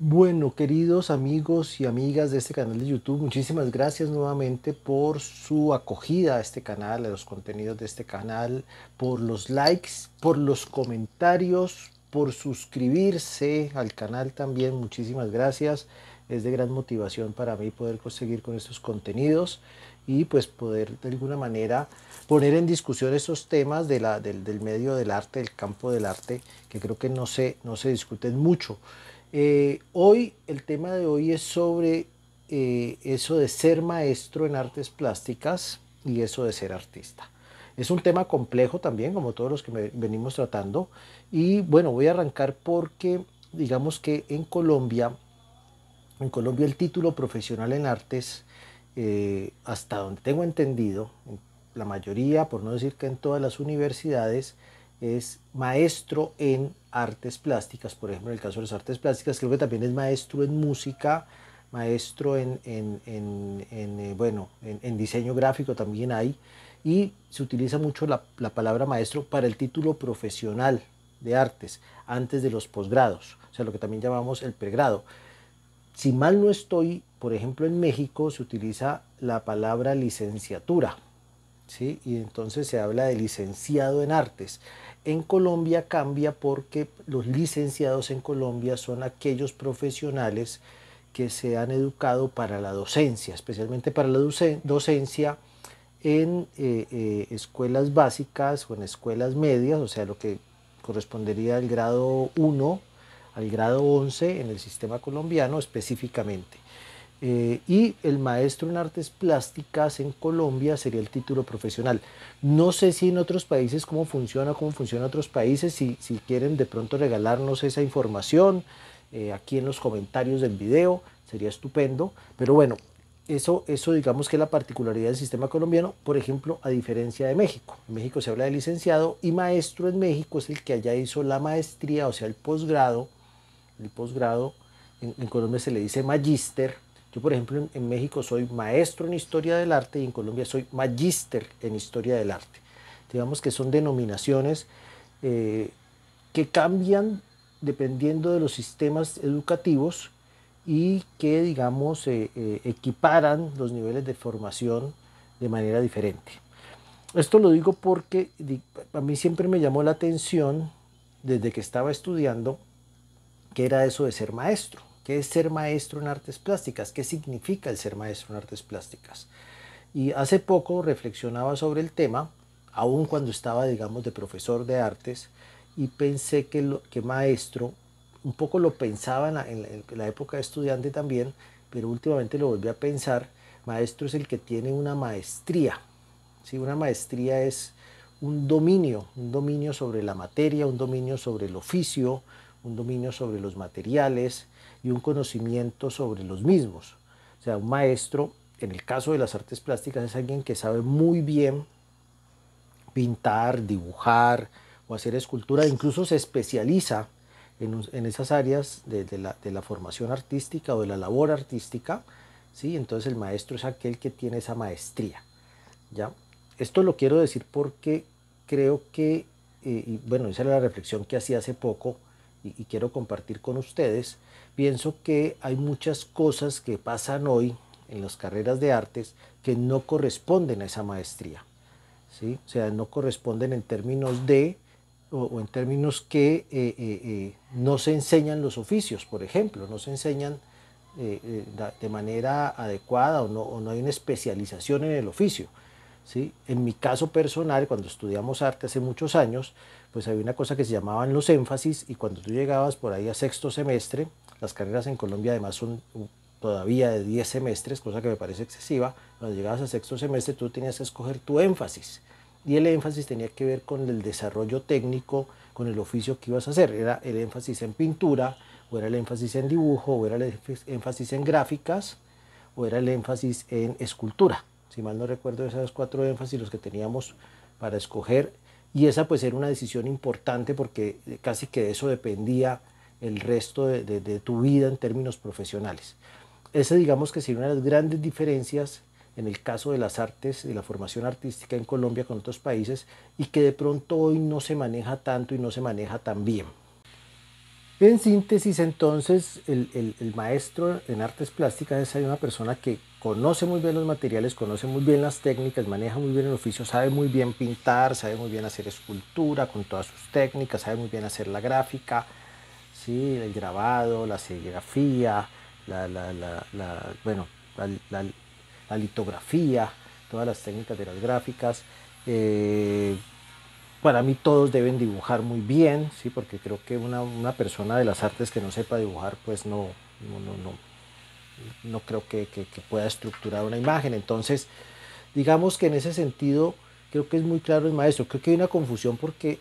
Bueno, queridos amigos y amigas de este canal de YouTube, muchísimas gracias nuevamente por su acogida a este canal, a los contenidos de este canal, por los likes, por los comentarios, por suscribirse al canal también. Muchísimas gracias. Es de gran motivación para mí poder conseguir con estos contenidos y pues poder de alguna manera poner en discusión esos temas del, del medio del arte, del campo del arte, que creo que no se, no se discuten mucho. Eh, hoy, el tema de hoy es sobre eh, eso de ser maestro en artes plásticas y eso de ser artista. Es un tema complejo también, como todos los que venimos tratando. Y bueno, voy a arrancar porque digamos que en Colombia, en Colombia el título profesional en artes, eh, hasta donde tengo entendido, la mayoría, por no decir que en todas las universidades, es maestro en artes plásticas, por ejemplo, en el caso de las artes plásticas, creo que también es maestro en música, maestro en, eh, bueno, en, diseño gráfico también hay, y se utiliza mucho la, la palabra maestro para el título profesional de artes, antes de los posgrados, o sea, lo que también llamamos el pregrado. Si mal no estoy, por ejemplo, en México se utiliza la palabra licenciatura y entonces se habla de licenciado en artes. En Colombia cambia porque los licenciados en Colombia son aquellos profesionales que se han educado para la docencia, especialmente para la docencia en eh, eh, escuelas básicas o en escuelas medias, o sea, lo que correspondería al grado 1 al grado 11 en el sistema colombiano específicamente. Eh, y el maestro en artes plásticas en Colombia sería el título profesional. No sé si en otros países cómo funciona, cómo funciona otros países, si, si quieren de pronto regalarnos esa información eh, aquí en los comentarios del video, sería estupendo. Pero bueno, eso, eso digamos que es la particularidad del sistema colombiano, por ejemplo, a diferencia de México. En México se habla de licenciado y maestro en México es el que allá hizo la maestría, o sea, el posgrado. El posgrado en Colombia se le dice magíster yo, por ejemplo, en, México soy maestro en historia del arte y en Colombia soy magíster en historia del arte. Digamos que son denominaciones eh, que cambian dependiendo de los sistemas educativos y que, digamos, eh, eh, equiparan los niveles de formación de manera diferente. Esto lo digo porque a mí siempre me llamó la atención desde que estaba estudiando que era eso de ser maestro. ¿Qué es ser maestro en artes plásticas? ¿Qué significa el ser maestro en artes plásticas? Y hace poco reflexionaba sobre el tema, aún cuando estaba, digamos, de profesor de artes, y pensé que, que maestro, un poco lo pensaba en la, época de estudiante también, pero últimamente lo volví a pensar, maestro es el que tiene una maestría. ¿sí? Una maestría es un dominio, un dominio sobre la materia, un dominio sobre el oficio, un dominio sobre los materiales, y un conocimiento sobre los mismos. O sea, un maestro, en el caso de las artes plásticas, es alguien que sabe muy bien pintar, dibujar o hacer escultura, incluso se especializa en, esas áreas de, la, formación artística o de la labor artística, ¿sí? entonces el maestro es aquel que tiene esa maestría. ¿ya? Esto lo quiero decir porque creo que, eh, y bueno, esa era la reflexión que hacía hace poco, y, quiero compartir con ustedes, pienso que hay muchas cosas que pasan hoy en las carreras de artes que no corresponden a esa maestría. O sea, no corresponden en términos de o, en términos que eh, eh, eh, no se enseñan los oficios, por ejemplo, no se enseñan de manera adecuada o no, o no hay una especialización en el oficio. En mi caso personal, cuando estudiamos arte hace muchos años, pues había una cosa que se llamaban los énfasis y cuando tú llegabas por ahí a sexto semestre, las carreras en Colombia además son uh, todavía de 10 semestres, cosa que me parece excesiva, cuando llegabas a sexto semestre tú tenías que escoger tu énfasis y el énfasis tenía que ver con el desarrollo técnico, con el oficio que ibas a hacer, era el énfasis en pintura, o era el énfasis en dibujo, o era el énfasis en gráficas, o era el énfasis en escultura si mal no recuerdo, esas cuatro énfasis los que teníamos para escoger. Y esa pues era una decisión importante porque casi que de eso dependía el resto de, tu vida en términos profesionales. Esa digamos que sería una de las grandes diferencias en el caso de las artes, y la formación artística en Colombia con otros países y que de pronto hoy no se maneja tanto y no se maneja tan bien. En síntesis, entonces, el, el maestro en artes plásticas es una persona que conoce muy bien los materiales, conoce muy bien las técnicas, maneja muy bien el oficio, sabe muy bien pintar, sabe muy bien hacer escultura con todas sus técnicas, sabe muy bien hacer la gráfica, ¿sí? el grabado, la serigrafía, la, la, la, bueno, la, litografía, todas las técnicas de las gráficas. Eh, para mí todos deben dibujar muy bien, ¿sí? porque creo que una, persona de las artes que no sepa dibujar, pues no, no, no no creo que, pueda estructurar una imagen. Entonces, digamos que en ese sentido creo que es muy claro el maestro. Creo que hay una confusión porque,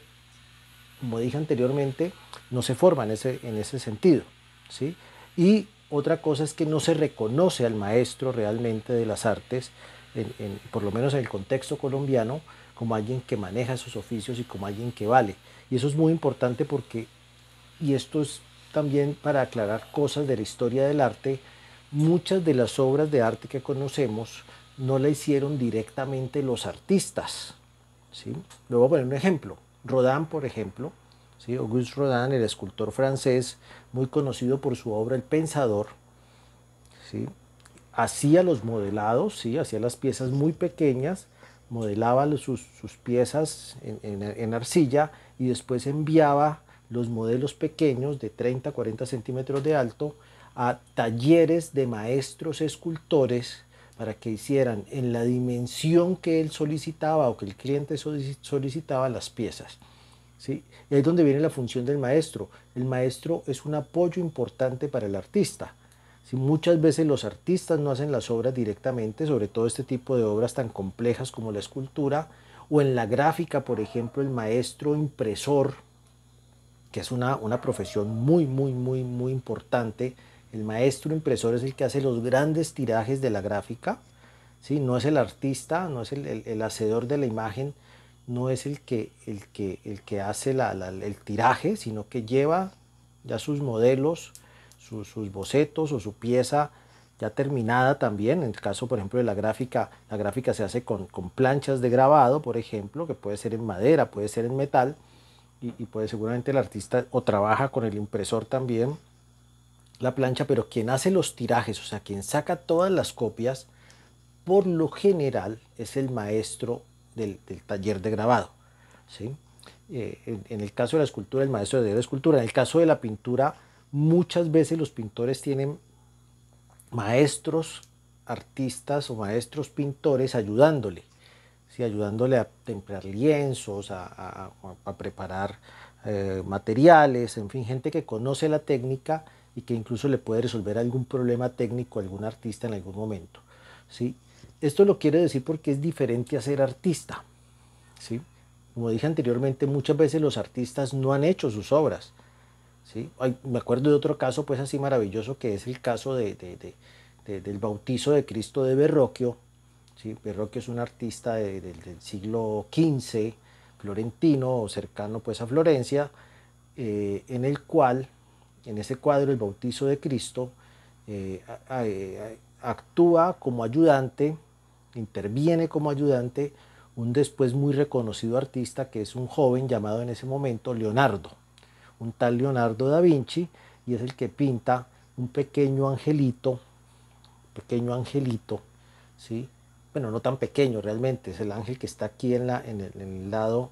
como dije anteriormente, no se forma en ese, sentido. ¿sí? Y otra cosa es que no se reconoce al maestro realmente de las artes, por lo menos en el contexto colombiano, como alguien que maneja sus oficios y como alguien que vale. Y eso es muy importante porque, y esto es también para aclarar cosas de la historia del arte, muchas de las obras de arte que conocemos no la hicieron directamente los artistas. ¿sí? Le voy a poner un ejemplo. Rodin, por ejemplo, ¿sí? Auguste Rodin, el escultor francés, muy conocido por su obra El Pensador, ¿sí? hacía los modelados, ¿sí? hacía las piezas muy pequeñas, modelaba sus, piezas en, arcilla y después enviaba los modelos pequeños de 30, 40 centímetros de alto a talleres de maestros escultores para que hicieran en la dimensión que él solicitaba o que el cliente solicitaba las piezas. ¿sí? Y ahí es donde viene la función del maestro. El maestro es un apoyo importante para el artista. si Muchas veces los artistas no hacen las obras directamente, sobre todo este tipo de obras tan complejas como la escultura o en la gráfica, por ejemplo, el maestro impresor, que es una, una profesión muy, muy, muy, muy importante el maestro impresor es el que hace los grandes tirajes de la gráfica, ¿sí? no es el artista, no es el, hacedor de la imagen, no es el que, el que, el que hace el tiraje, sino que lleva ya sus modelos, sus bocetos o su pieza ya terminada también. En el caso, por ejemplo, de la gráfica, la gráfica se hace con, planchas de grabado, por ejemplo, que puede ser en madera, puede ser en metal, y, y puede seguramente el artista o trabaja con el impresor también la plancha, pero quien hace los tirajes, o sea, quien saca todas las copias, por lo general es el maestro del, taller de grabado. ¿sí? Eh, en, el caso de la escultura, el maestro de escultura. En el caso de la pintura, muchas veces los pintores tienen maestros artistas o maestros pintores ayudándole, ¿sí? ayudándole a templar lienzos, a, preparar eh, materiales, en fin, gente que conoce la técnica y que incluso le puede resolver algún problema técnico a algún artista en algún momento. ¿sí? Esto lo quiero decir porque es diferente a ser artista. ¿sí? Como dije anteriormente, muchas veces los artistas no han hecho sus obras. ¿sí? me acuerdo de otro caso pues así maravilloso que es el caso de, del bautizo de Cristo de Berroquio. ¿sí? Berroquio es un artista del siglo XV, florentino o cercano pues a Florencia, eh, en el cual en ese cuadro el bautizo de Cristo eh, actúa como ayudante, interviene como ayudante un después muy reconocido artista que es un joven llamado en ese momento Leonardo, un tal Leonardo da Vinci, y es el que pinta un pequeño angelito, pequeño angelito, ¿sí? bueno, no tan pequeño realmente, es el ángel que está aquí en, la, el, lado,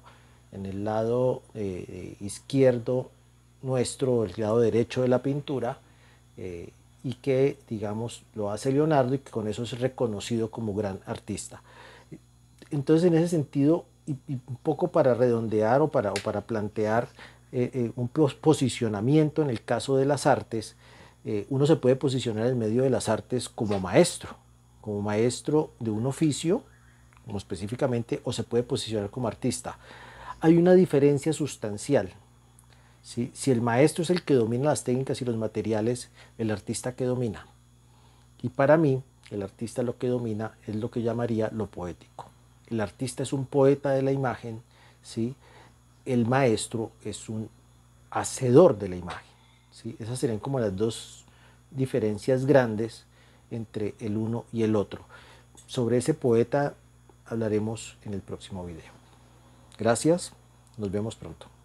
en el lado eh, eh, izquierdo nuestro, el lado derecho de la pintura, eh, y que, digamos, lo hace Leonardo y que con eso es reconocido como gran artista. Entonces, en ese sentido, y, un poco para redondear o para, para plantear eh, eh, un posicionamiento en el caso de las artes, uno se puede posicionar en medio de las artes como maestro, como maestro de un oficio, como específicamente, o se puede posicionar como artista. Hay una diferencia sustancial si el maestro es el que domina las técnicas y los materiales, el artista que domina. Y para mí, el artista lo que domina es lo que llamaría lo poético. El artista es un poeta de la imagen, ¿sí? el maestro es un hacedor de la imagen. ¿sí? Esas serían como las dos diferencias grandes entre el uno y el otro. Sobre ese poeta hablaremos en el próximo video. Gracias, nos vemos pronto.